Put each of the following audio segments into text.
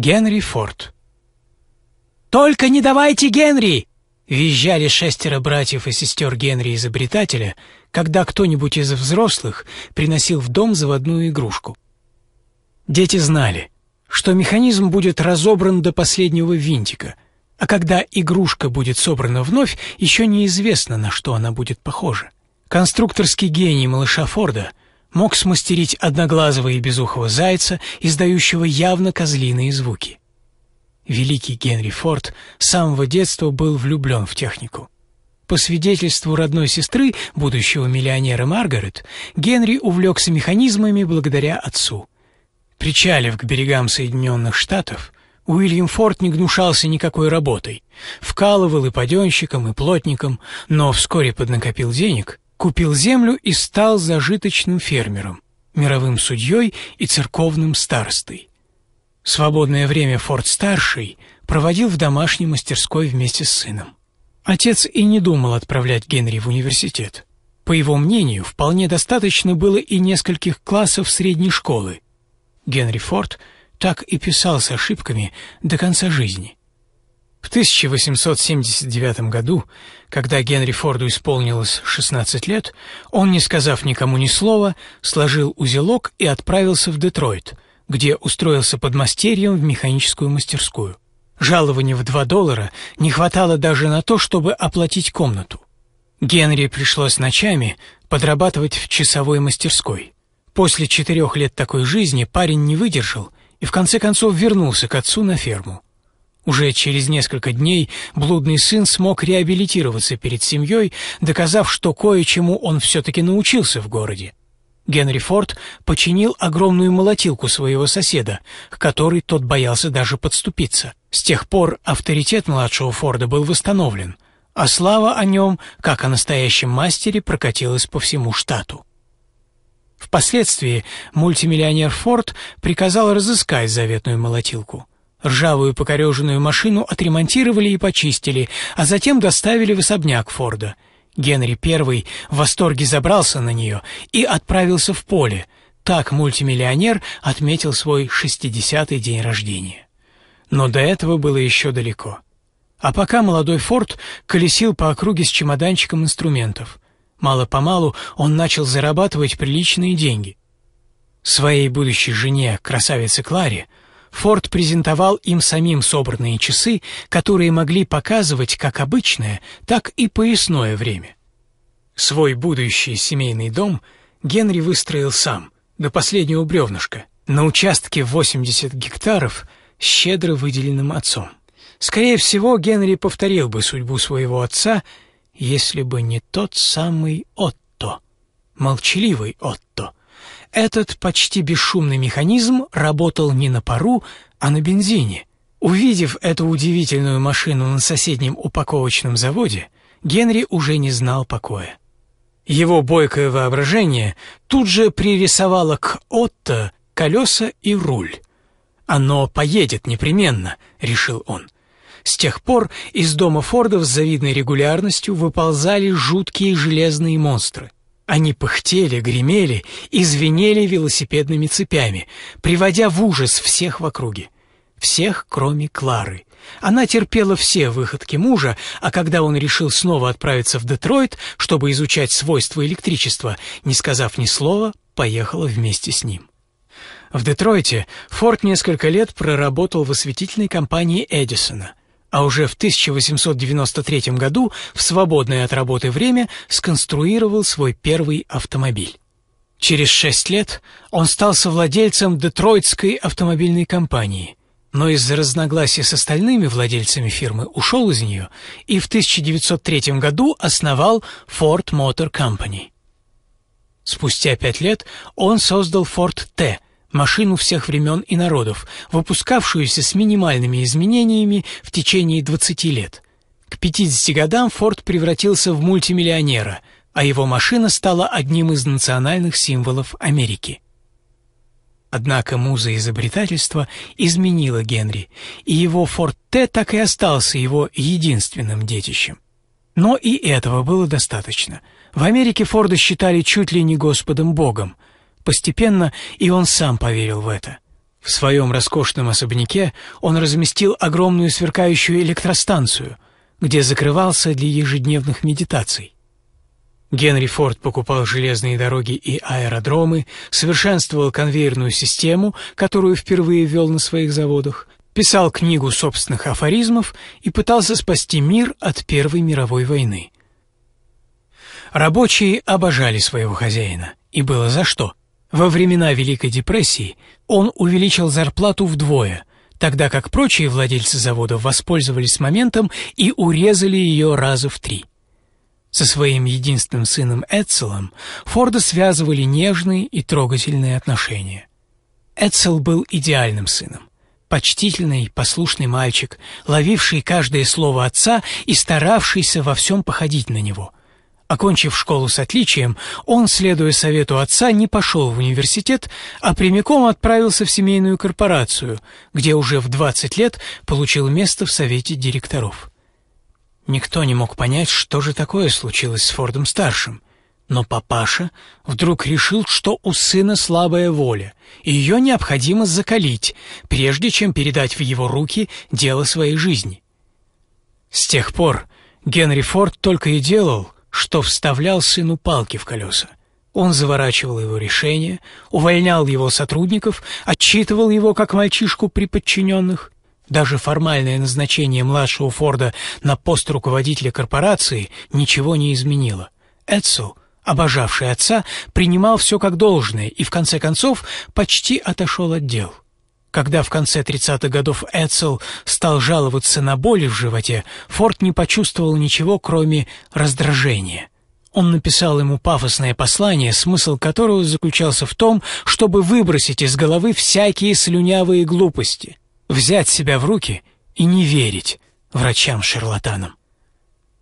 Генри Форд. «Только не давайте Генри!» — визжали шестеро братьев и сестер Генри-изобретателя, когда кто-нибудь из взрослых приносил в дом заводную игрушку. Дети знали, что механизм будет разобран до последнего винтика, а когда игрушка будет собрана вновь, еще неизвестно, на что она будет похожа. Конструкторский гений малыша Форда мог смастерить одноглазого и безухого зайца, издающего явно козлиные звуки. Великий Генри Форд с самого детства был влюблен в технику. По свидетельству родной сестры, будущего миллионера Маргарет, Генри увлекся механизмами благодаря отцу. Причалив к берегам Соединенных Штатов, Уильям Форд не гнушался никакой работой, вкалывал и паденщикам, и плотником, но вскоре поднакопил денег купил землю и стал зажиточным фермером, мировым судьей и церковным старостой. Свободное время Форд-старший проводил в домашней мастерской вместе с сыном. Отец и не думал отправлять Генри в университет. По его мнению, вполне достаточно было и нескольких классов средней школы. Генри Форд так и писал с ошибками до конца жизни. В 1879 году, когда Генри Форду исполнилось 16 лет, он, не сказав никому ни слова, сложил узелок и отправился в Детройт, где устроился подмастерьем в механическую мастерскую. Жалование в 2 доллара не хватало даже на то, чтобы оплатить комнату. Генри пришлось ночами подрабатывать в часовой мастерской. После четырех лет такой жизни парень не выдержал и в конце концов вернулся к отцу на ферму. Уже через несколько дней блудный сын смог реабилитироваться перед семьей, доказав, что кое-чему он все-таки научился в городе. Генри Форд починил огромную молотилку своего соседа, к которой тот боялся даже подступиться. С тех пор авторитет младшего Форда был восстановлен, а слава о нем, как о настоящем мастере, прокатилась по всему штату. Впоследствии мультимиллионер Форд приказал разыскать заветную молотилку. Ржавую покореженную машину отремонтировали и почистили, а затем доставили в особняк Форда. Генри I в восторге забрался на нее и отправился в поле. Так мультимиллионер отметил свой 60-й день рождения. Но до этого было еще далеко. А пока молодой Форд колесил по округе с чемоданчиком инструментов. Мало-помалу он начал зарабатывать приличные деньги. Своей будущей жене, красавице Кларе, Форд презентовал им самим собранные часы, которые могли показывать как обычное, так и поясное время. Свой будущий семейный дом Генри выстроил сам, до последнего бревнышка, на участке 80 гектаров, щедро выделенным отцом. Скорее всего, Генри повторил бы судьбу своего отца, если бы не тот самый Отто, молчаливый Отто — этот почти бесшумный механизм работал не на пару, а на бензине. Увидев эту удивительную машину на соседнем упаковочном заводе, Генри уже не знал покоя. Его бойкое воображение тут же пририсовало к Отто колеса и руль. «Оно поедет непременно», — решил он. С тех пор из дома Фордов с завидной регулярностью выползали жуткие железные монстры — они пыхтели, гремели и звенели велосипедными цепями, приводя в ужас всех в округе. Всех, кроме Клары. Она терпела все выходки мужа, а когда он решил снова отправиться в Детройт, чтобы изучать свойства электричества, не сказав ни слова, поехала вместе с ним. В Детройте Форд несколько лет проработал в осветительной компании Эдисона а уже в 1893 году в свободное от работы время сконструировал свой первый автомобиль. Через шесть лет он стал совладельцем Детройтской автомобильной компании, но из-за разногласий с остальными владельцами фирмы ушел из нее и в 1903 году основал Ford Motor Company. Спустя пять лет он создал Ford T – машину всех времен и народов, выпускавшуюся с минимальными изменениями в течение 20 лет. К 50 годам Форд превратился в мультимиллионера, а его машина стала одним из национальных символов Америки. Однако муза изобретательства изменила Генри, и его Форд Т так и остался его единственным детищем. Но и этого было достаточно. В Америке Форда считали чуть ли не Господом Богом – постепенно, и он сам поверил в это. В своем роскошном особняке он разместил огромную сверкающую электростанцию, где закрывался для ежедневных медитаций. Генри Форд покупал железные дороги и аэродромы, совершенствовал конвейерную систему, которую впервые ввел на своих заводах, писал книгу собственных афоризмов и пытался спасти мир от Первой мировой войны. Рабочие обожали своего хозяина, и было за что – во времена Великой депрессии он увеличил зарплату вдвое, тогда как прочие владельцы завода воспользовались моментом и урезали ее раза в три. Со своим единственным сыном Эцелом Форда связывали нежные и трогательные отношения. Эцел был идеальным сыном. Почтительный, послушный мальчик, ловивший каждое слово отца и старавшийся во всем походить на него – Окончив школу с отличием, он, следуя совету отца, не пошел в университет, а прямиком отправился в семейную корпорацию, где уже в 20 лет получил место в совете директоров. Никто не мог понять, что же такое случилось с Фордом-старшим. Но папаша вдруг решил, что у сына слабая воля, и ее необходимо закалить, прежде чем передать в его руки дело своей жизни. С тех пор Генри Форд только и делал — что вставлял сыну палки в колеса. Он заворачивал его решения, увольнял его сотрудников, отчитывал его как мальчишку при подчиненных. Даже формальное назначение младшего Форда на пост руководителя корпорации ничего не изменило. Эдсел, обожавший отца, принимал все как должное и, в конце концов, почти отошел от дел. Когда в конце 30-х годов Эцел стал жаловаться на боли в животе, Форд не почувствовал ничего, кроме раздражения. Он написал ему пафосное послание, смысл которого заключался в том, чтобы выбросить из головы всякие слюнявые глупости, взять себя в руки и не верить врачам-шарлатанам.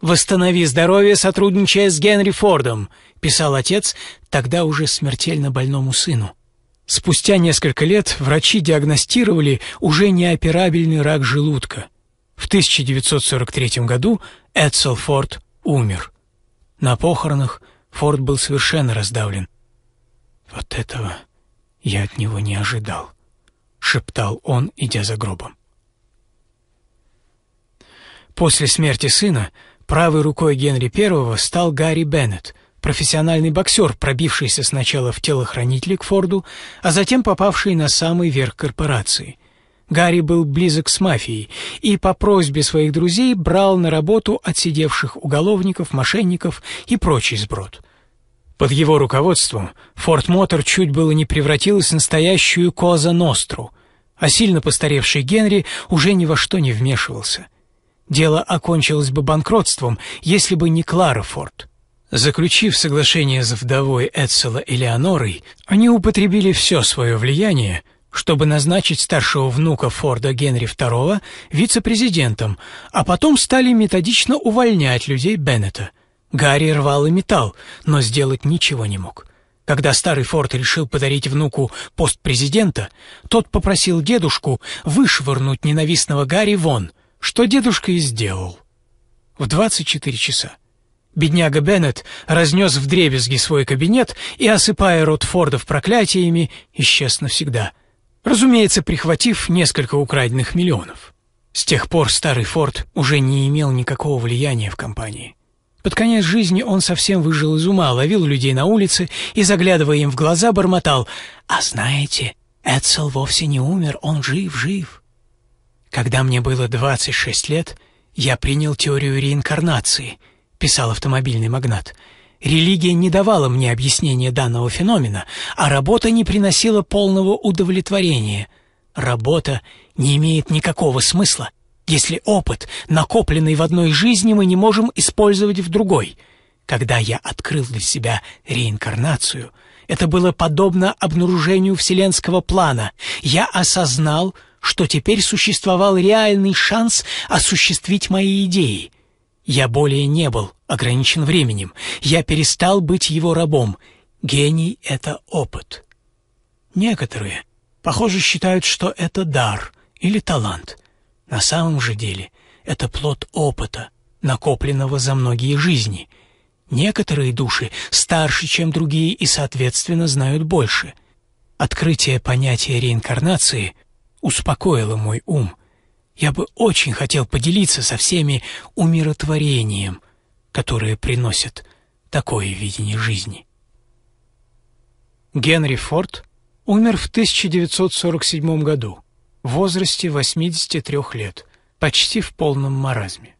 «Восстанови здоровье, сотрудничая с Генри Фордом», — писал отец тогда уже смертельно больному сыну. Спустя несколько лет врачи диагностировали уже неоперабельный рак желудка. В 1943 году Эдсел Форд умер. На похоронах Форд был совершенно раздавлен. «Вот этого я от него не ожидал», — шептал он, идя за гробом. После смерти сына правой рукой Генри I стал Гарри Беннет — профессиональный боксер, пробившийся сначала в телохранители к Форду, а затем попавший на самый верх корпорации. Гарри был близок с мафией и по просьбе своих друзей брал на работу отсидевших уголовников, мошенников и прочий сброд. Под его руководством Форт Мотор чуть было не превратилась в настоящую Коза Ностру, а сильно постаревший Генри уже ни во что не вмешивался. Дело окончилось бы банкротством, если бы не Клара Форд. Заключив соглашение с вдовой Эцела Элеонорой, они употребили все свое влияние, чтобы назначить старшего внука Форда Генри II вице-президентом, а потом стали методично увольнять людей Беннета. Гарри рвал и металл, но сделать ничего не мог. Когда старый Форд решил подарить внуку пост президента, тот попросил дедушку вышвырнуть ненавистного Гарри вон, что дедушка и сделал. В 24 часа. Бедняга Беннет разнес в дребезги свой кабинет и, осыпая Ротфордов проклятиями, исчез навсегда. Разумеется, прихватив несколько украденных миллионов. С тех пор старый Форд уже не имел никакого влияния в компании. Под конец жизни он совсем выжил из ума, ловил людей на улице и, заглядывая им в глаза, бормотал «А знаете, Эдсел вовсе не умер, он жив, жив». Когда мне было 26 лет, я принял теорию реинкарнации — писал автомобильный магнат, Религия не давала мне объяснения данного феномена, а работа не приносила полного удовлетворения. Работа не имеет никакого смысла, если опыт, накопленный в одной жизни, мы не можем использовать в другой. Когда я открыл для себя реинкарнацию, это было подобно обнаружению вселенского плана. Я осознал, что теперь существовал реальный шанс осуществить мои идеи — я более не был ограничен временем. Я перестал быть его рабом. Гений — это опыт. Некоторые, похоже, считают, что это дар или талант. На самом же деле это плод опыта, накопленного за многие жизни. Некоторые души старше, чем другие, и, соответственно, знают больше. Открытие понятия реинкарнации успокоило мой ум — я бы очень хотел поделиться со всеми умиротворением, которое приносит такое видение жизни. Генри Форд умер в 1947 году в возрасте 83 лет, почти в полном маразме.